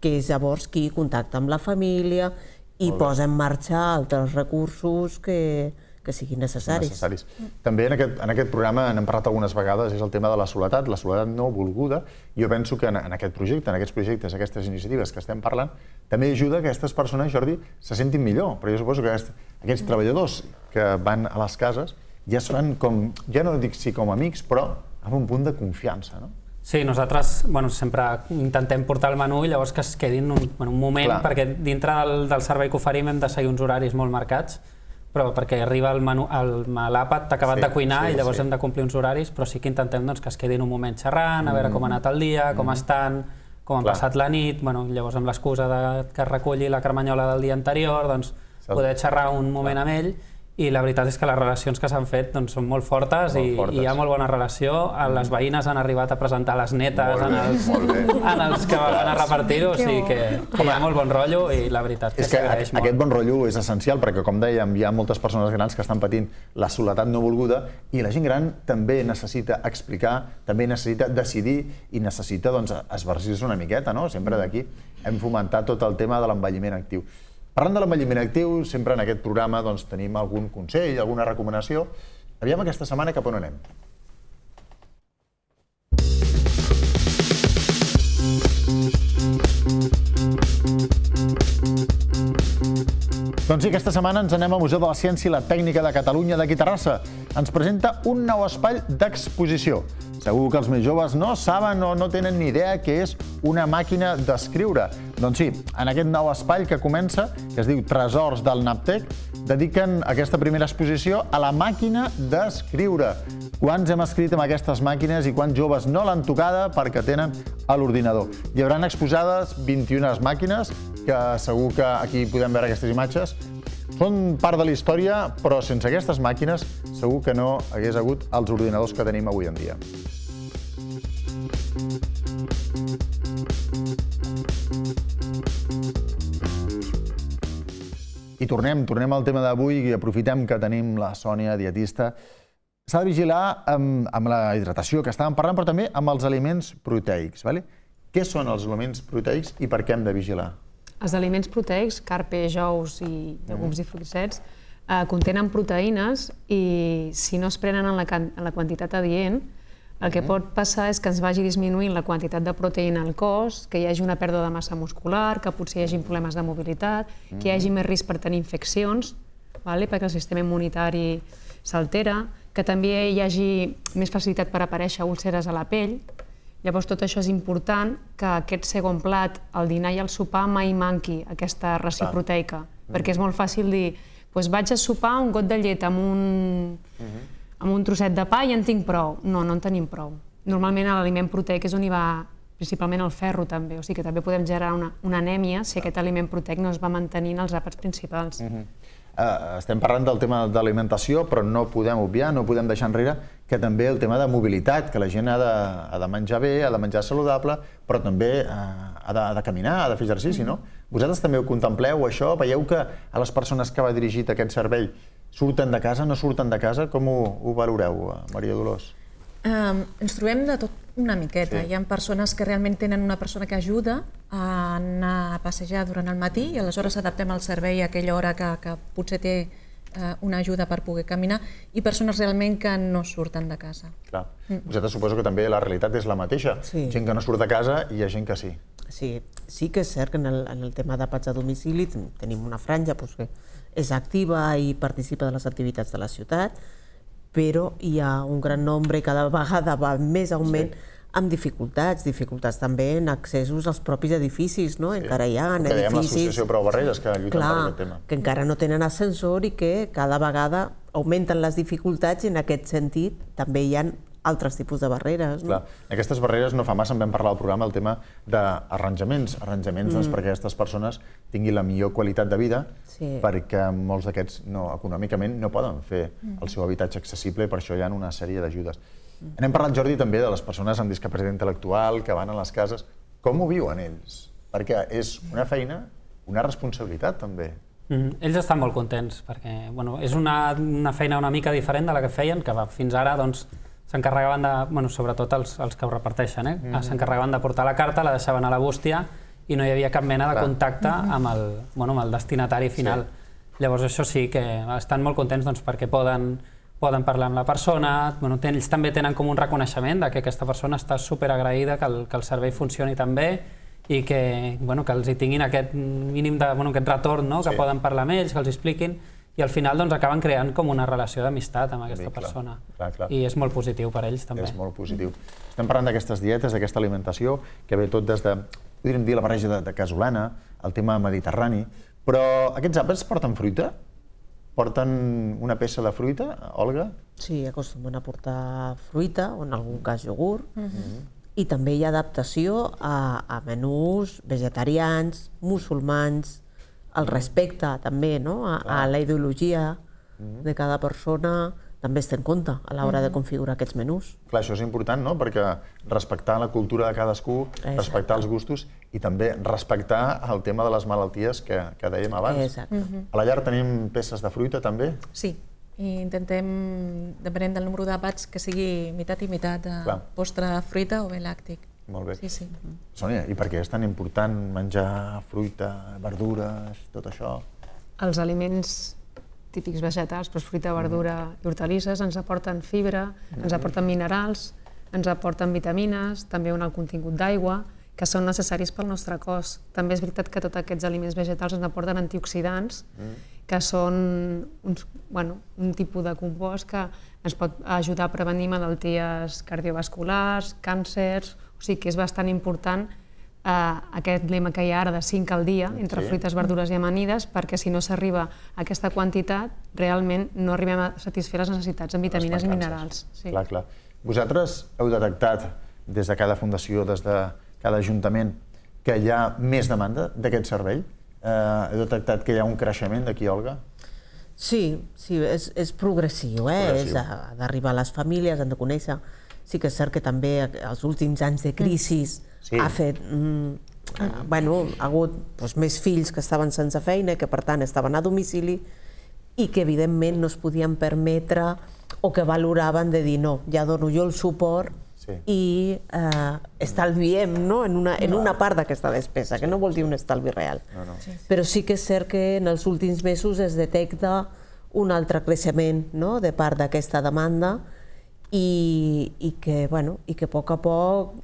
que és llavors qui contacta amb la família i posa en marxa altres recursos que, que siguin necessaris. necessaris. També en aquest, en aquest programa n'hem parlat algunes vegades, és el tema de la soledat, la soledat no volguda. Jo penso que en, en aquest projecte, en aquests projectes, aquestes iniciatives que estem parlant, també ajuda que aquestes persones, Jordi, se sentin millor. Però jo suposo que aquests, aquests treballadors que van a les cases ja es fan com, ja no dic si com amics, però amb un punt de confiança, no? Sí, nosaltres bueno, sempre intentem portar el menú i llavors que es quedin un, bueno, un moment, Clar. perquè dintre del, del servei que oferim hem de seguir uns horaris molt marcats, però perquè arriba el, menú, el malàpat, t'ha acabat sí, de cuinar sí, i llavors sí. hem de complir uns horaris, però sí que intentem doncs, que es quedin un moment xerrant, a veure com ha mm. anat el dia, com mm. estan, com han Clar. passat la nit, bueno, llavors amb l'excusa que es reculli la carmanyola del dia anterior, doncs poder xerrar un moment amb ell i la veritat és que les relacions que s'han fet doncs, són molt fortes, molt i, fortes i hi ha molt bona relació. Mm. Les veïnes han arribat a presentar les netes en els, [laughs] en els que van a repartir o sigui que, hi ha molt bon rotllo i la veritat és que s'agraeix molt. Aquest bon rotllo és essencial perquè, com dèiem, hi ha moltes persones grans que estan patint la soledat no volguda i la gent gran també necessita explicar, també necessita decidir i necessita doncs, esbarcir-se una miqueta, no? Sempre d'aquí hem fomentat tot el tema de l'envelliment actiu. Parlant de l'envelliment actiu, sempre en aquest programa doncs, tenim algun consell, alguna recomanació. Aviam aquesta setmana cap on anem. Doncs sí, aquesta setmana ens anem al Museu de la Ciència i la Tècnica de Catalunya de Guitarrassa. Ens presenta un nou espai d'exposició. Segur que els més joves no saben o no tenen ni idea què és una màquina d'escriure. Doncs sí, en aquest nou espai que comença, que es diu Tresors del Naptec, dediquen aquesta primera exposició a la màquina d'escriure. Quants hem escrit amb aquestes màquines i quants joves no l'han tocada perquè tenen a l'ordinador. Hi hauran exposades 21 màquines, que segur que aquí podem veure aquestes imatges, són part de la història, però sense aquestes màquines segur que no hagués hagut els ordinadors que tenim avui en dia. I tornem, tornem al tema d'avui i aprofitem que tenim la Sònia, dietista. S'ha de vigilar amb, amb la hidratació que estàvem parlant, però també amb els aliments proteics. ¿vale? Què són els aliments proteics i per què hem de vigilar? Els aliments proteics, carn, peix, ous i llegums mm. i fruitsets, eh, contenen proteïnes i si no es prenen en la, en la quantitat adient, el que mm. pot passar és que ens vagi disminuint la quantitat de proteïna al cos, que hi hagi una pèrdua de massa muscular, que potser hi hagi mm. problemes de mobilitat, que hi hagi més risc per tenir infeccions, vale? perquè el sistema immunitari s'altera, que també hi hagi més facilitat per aparèixer úlceres a la pell, Llavors tot això és important que aquest segon plat, el dinar i el sopar, mai manqui aquesta ració Clar. proteica, mm. Mm-hmm. perquè és molt fàcil dir doncs vaig a sopar un got de llet amb un, mm -hmm. amb un trosset de pa i en tinc prou. No, no en tenim prou. Normalment l'aliment proteic és on hi va principalment el ferro també, o sigui que també podem generar una, una anèmia si Clar. aquest aliment proteic no es va mantenint als àpats principals. Mm -hmm. Eh, estem parlant del tema d'alimentació, però no podem obviar, no podem deixar enrere que també el tema de mobilitat, que la gent ha de, ha de menjar bé, ha de menjar saludable, però també eh, ha, de, ha de caminar, ha de fer exercici, no? Vosaltres també ho contempleu, això? Veieu que a les persones que va dirigit aquest servei surten de casa, no surten de casa? Com ho, ho valoreu, eh, Maria Dolors? Eh, ens trobem de tot una miqueta. Sí. Hi ha persones que realment tenen una persona que ajuda a anar a passejar durant el matí i aleshores adaptem el servei a aquella hora que, que potser té eh, una ajuda per poder caminar i persones realment que no surten de casa. Clar. Mm. Vosaltres suposo que també la realitat és la mateixa. Sí. Gent que no surt de casa i hi ha gent que sí. Sí, sí que és cert que en el, en el tema d'àpats a domicili tenim una franja doncs, que és activa i participa de les activitats de la ciutat, però hi ha un gran nombre, cada vegada va més augment, amb dificultats, dificultats també en accessos als propis edificis, no? Encara hi ha edificis... Que l'associació Prou Barreres que lluita clar, per aquest tema. que encara no tenen ascensor i que cada vegada augmenten les dificultats i en aquest sentit també hi ha altres tipus de barreres. No? Clar. Aquestes barreres no fa massa, en vam parlar al programa, el tema d'arranjaments, arranjaments mm. doncs, perquè aquestes persones tinguin la millor qualitat de vida, sí. perquè molts d'aquests no, econòmicament no poden fer mm. el seu habitatge accessible i per això hi ha una sèrie d'ajudes. Mm. Hem parlat, Jordi, també de les persones amb discapacitat intel·lectual que van a les cases. Com ho viuen ells? Perquè és una feina, una responsabilitat també. Mm, ells estan molt contents perquè bueno, és una, una feina una mica diferent de la que feien, que fins ara doncs, s'encarregaven de, bueno, sobretot els, els que ho reparteixen, eh? Mm -hmm. s'encarregaven de portar la carta, la deixaven a la bústia i no hi havia cap mena de Clar. contacte mm-hmm. amb el, bueno, amb el destinatari final. Sí. Llavors això sí que estan molt contents doncs, perquè poden, poden parlar amb la persona, bueno, ten, ells també tenen com un reconeixement de que aquesta persona està agraïda que el, que el servei funcioni tan bé i que, bueno, que els hi tinguin aquest mínim de, bueno, aquest retorn, no? Sí. que poden parlar amb ells, que els expliquin i al final doncs, acaben creant com una relació d'amistat amb aquesta sí, clar, persona. Clar, clar. I és molt positiu per ells, també. És molt positiu. Estem parlant d'aquestes dietes, d'aquesta alimentació, que ve tot des de, podríem dir, la barreja de, de casolana, el tema mediterrani, però aquests àpats porten fruita? Porten una peça de fruita, Olga? Sí, acostumen a portar fruita, o en algun cas iogurt, mm -hmm. i també hi ha adaptació a, a menús vegetarians, musulmans, el respecte també no? a, a la ideologia mm-hmm. de cada persona també es té en compte a l'hora de mm-hmm. configurar aquests menús. Clar, això és important, no?, perquè respectar la cultura de cadascú, Exacte. respectar els gustos i també respectar el tema de les malalties que, que dèiem abans. Exacte. Mm -hmm. A la llar tenim peces de fruita, també? Sí, i intentem, depenent del número d'àpats, que sigui meitat i meitat de eh, Clar. postre de fruita o bé làctic. Molt bé. Sí, sí. Sònia, i per què és tan important menjar fruita, verdures, tot això? Els aliments típics vegetals, però doncs fruita, mm. verdura mm. i hortalisses, ens aporten fibra, mm. ens aporten minerals, ens aporten vitamines, també un alt contingut d'aigua, que són necessaris pel nostre cos. També és veritat que tots aquests aliments vegetals ens aporten antioxidants, mm. que són uns, bueno, un tipus de compost que ens pot ajudar a prevenir malalties cardiovasculars, càncers, o sigui que és bastant important eh, aquest lema que hi ha ara de 5 al dia entre sí. fruites, verdures i amanides, perquè si no s'arriba a aquesta quantitat, realment no arribem a satisfer les necessitats en vitamines i minerals. Sí. Clar, clar. Vosaltres heu detectat des de cada fundació, des de cada ajuntament, que hi ha més demanda d'aquest servei? Eh, heu detectat que hi ha un creixement d'aquí, Olga? Sí, sí, és, és progressiu, eh? Progressiu. És d'arribar a les famílies, han de conèixer sí que és cert que també els últims anys de crisi mm. sí. ha fet... Mm, eh, bueno, ha hagut doncs, més fills que estaven sense feina, que per tant estaven a domicili i que evidentment no es podien permetre o que valoraven de dir no, ja dono jo el suport sí. i eh, estalviem no? en, una, en una part d'aquesta despesa, que no vol dir un estalvi real. No, no. Sí, sí. Però sí que és cert que en els últims mesos es detecta un altre creixement no? de part d'aquesta demanda, i, i, que, bueno, i que a poc a poc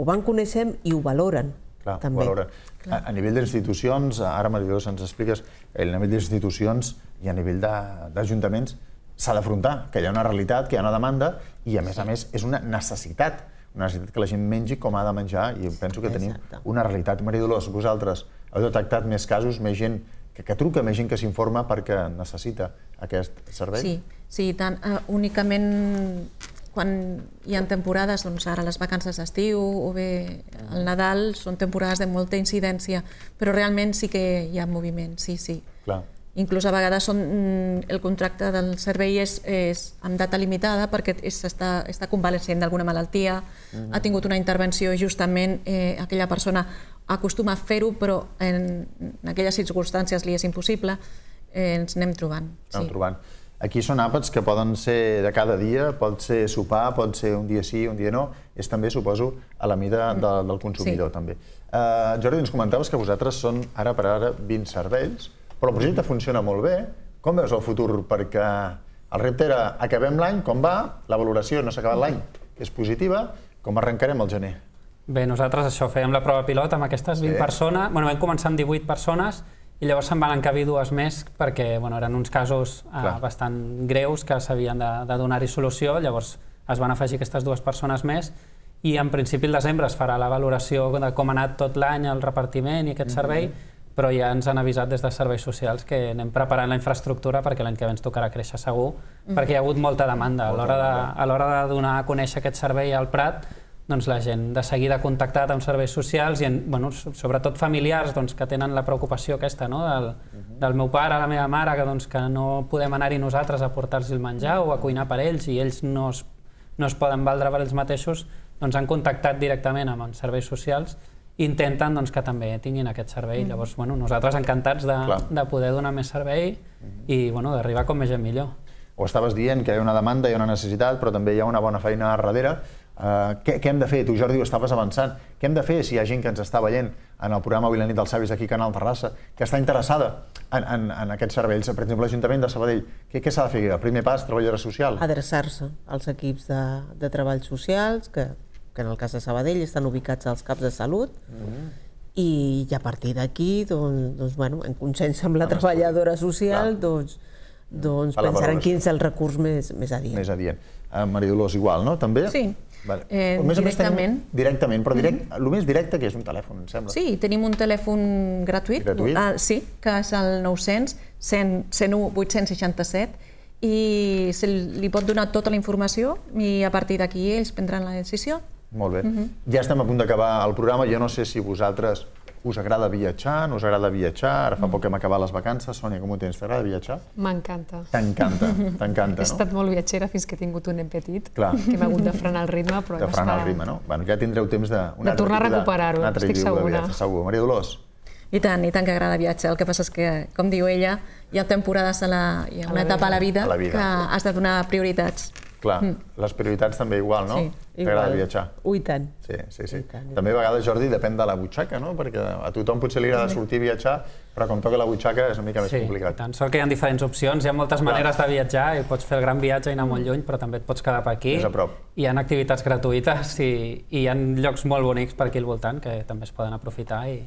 ho van conèixer i ho valoren. Clar, també. Ho valoren. Clar. A, a nivell d'institucions, ara Marillosa se'ns expliques, a nivell d'institucions i a nivell d'ajuntaments s'ha d'afrontar, que hi ha una realitat, que hi ha una demanda i a més a més és una necessitat, una necessitat que la gent mengi com ha de menjar i penso que Exacte. tenim una realitat. Maria Dolors, vosaltres heu detectat més casos, més gent que, que truca, més gent que s'informa perquè necessita aquest servei? Sí, Sí, tant, eh, únicament quan hi ha temporades, doncs ara les vacances d'estiu o bé el Nadal, són temporades de molta incidència, però realment sí que hi ha moviment, sí, sí. Clar. Inclús a vegades són, mm, el contracte del servei és, és amb data limitada perquè és, està, està convalescent d'alguna malaltia, uh mhm. -huh. ha tingut una intervenció justament eh, aquella persona acostuma a fer-ho però en, en aquelles circumstàncies li és impossible, eh, ens anem trobant. Sí. Anem trobant. Aquí són àpats que poden ser de cada dia, pot ser sopar, pot ser un dia sí, un dia no. És també, suposo, a la mida mm. de, del consumidor, sí. també. Uh, Jordi, ens comentaves que vosaltres són, ara per ara, 20 cervells, però el projecte funciona molt bé. Com veus el futur? Perquè el repte era acabem l'any, com va? La valoració no s'ha acabat l'any, és positiva. Com arrencarem el gener? Bé, nosaltres això, fèiem la prova pilot amb aquestes 20 sí. persones. Bueno, vam començar amb 18 persones, i llavors se'n van encabir dues més perquè bueno, eren uns casos eh, bastant greus que s'havien de, de donar-hi solució, llavors es van afegir aquestes dues persones més i en principi el desembre es farà la valoració de com ha anat tot l'any el repartiment i aquest mhm. servei, mm -hmm. però ja ens han avisat des de serveis socials que anem preparant la infraestructura perquè l'any que ve ens tocarà créixer segur, mm -hmm. perquè hi ha hagut molta demanda. A l'hora de, a de donar a conèixer aquest servei al Prat, doncs la gent de seguida ha contactat amb serveis socials i en, bueno, sobretot familiars doncs, que tenen la preocupació aquesta no? del, uh mhm. -huh. del meu pare, la meva mare, que, doncs, que no podem anar-hi nosaltres a portar-los el menjar o a mhm. cuinar per ells i ells no es, no es poden valdre per ells mateixos, doncs han contactat directament amb els serveis socials i intenten doncs, que també tinguin aquest servei. -huh. Mhm. Llavors, bueno, nosaltres encantats de, Clar. de poder donar més servei uh -huh. i bueno, d'arribar com més gent millor. Ho estaves dient, que hi ha una demanda, hi ha una necessitat, però també hi ha una bona feina darrere Uh, què, què hem de fer? Tu, Jordi, ho estaves avançant. Què hem de fer si hi ha gent que ens està veient en el programa Avui la nit dels Savis aquí a Canal Terrassa, que està interessada en, en, en aquests serveis? Per exemple, l'Ajuntament de Sabadell, què, què s'ha de fer? El primer pas, treballadora social? Adreçar-se als equips de, de treball socials, que, que en el cas de Sabadell estan ubicats als caps de salut, mm -hmm. i, a partir d'aquí, doncs, doncs, bueno, en consens amb la en treballadora social, clar. doncs, doncs pensaran quin és el recurs més, més adient. Més adient. Uh, Maria Dolors, igual, no? També? Sí, Vale. Eh, o més directament. Més tenim, directament, però direct, mm -hmm. el més directe que és un telèfon, em sembla. Sí, tenim un telèfon gratuït, gratuït. Ah, sí, que és el 900 100, 101 867 i se li pot donar tota la informació i a partir d'aquí ells prendran la decisió. Molt bé. Mm -hmm. Ja estem a punt d'acabar el programa. Jo no sé si vosaltres us agrada viatjar? No us agrada viatjar? Ara fa mm. poc que hem acabat les vacances. Sònia, com ho tens? T'agrada viatjar? M'encanta. T'encanta, t'encanta, [laughs] no? He estat molt viatgera fins que he tingut un nen petit, que m'ha hagut de frenar el ritme, però de frenar el ritme, no? Bueno, ja tindreu temps de... de tornar a recuperar-ho, estic segura. segur. Maria Dolors, i tant, i tant que agrada viatjar. El que passa és que, com diu ella, hi ha temporades a la, hi ha una etapa a la vida, a la vida que has de donar prioritats. Clar, mm. les prioritats també igual, no? Sí, T'agrada viatjar. Ui, tant. Sí, sí, sí. Tant, també a vegades, Jordi, depèn de la butxaca, no? Perquè a tothom potser li agrada sortir a viatjar, però com toca la butxaca és una mica més complicat. Sí, tant. Sort que hi ha diferents opcions, hi ha moltes Clar. maneres de viatjar, i pots fer el gran viatge i anar molt lluny, però també et pots quedar per aquí. És a prop. Hi ha activitats gratuïtes i, i hi ha llocs molt bonics per aquí al voltant que també es poden aprofitar i,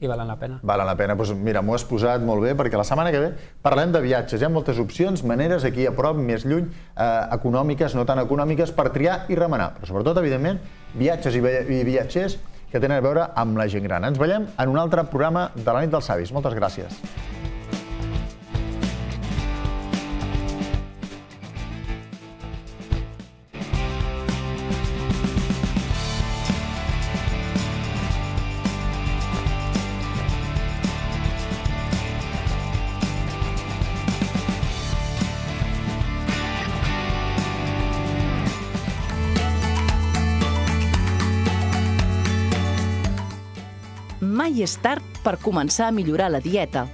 i valen la pena. Valen la pena. Doncs mira, m'ho has posat molt bé, perquè la setmana que ve parlem de viatges. Hi ha moltes opcions, maneres aquí a prop, més lluny, eh, econòmiques, no tan econòmiques, per triar i remenar. Però sobretot, evidentment, viatges i, i viatgers que tenen a veure amb la gent gran. Ens veiem en un altre programa de la nit dels savis. Moltes gràcies. és tard per començar a millorar la dieta,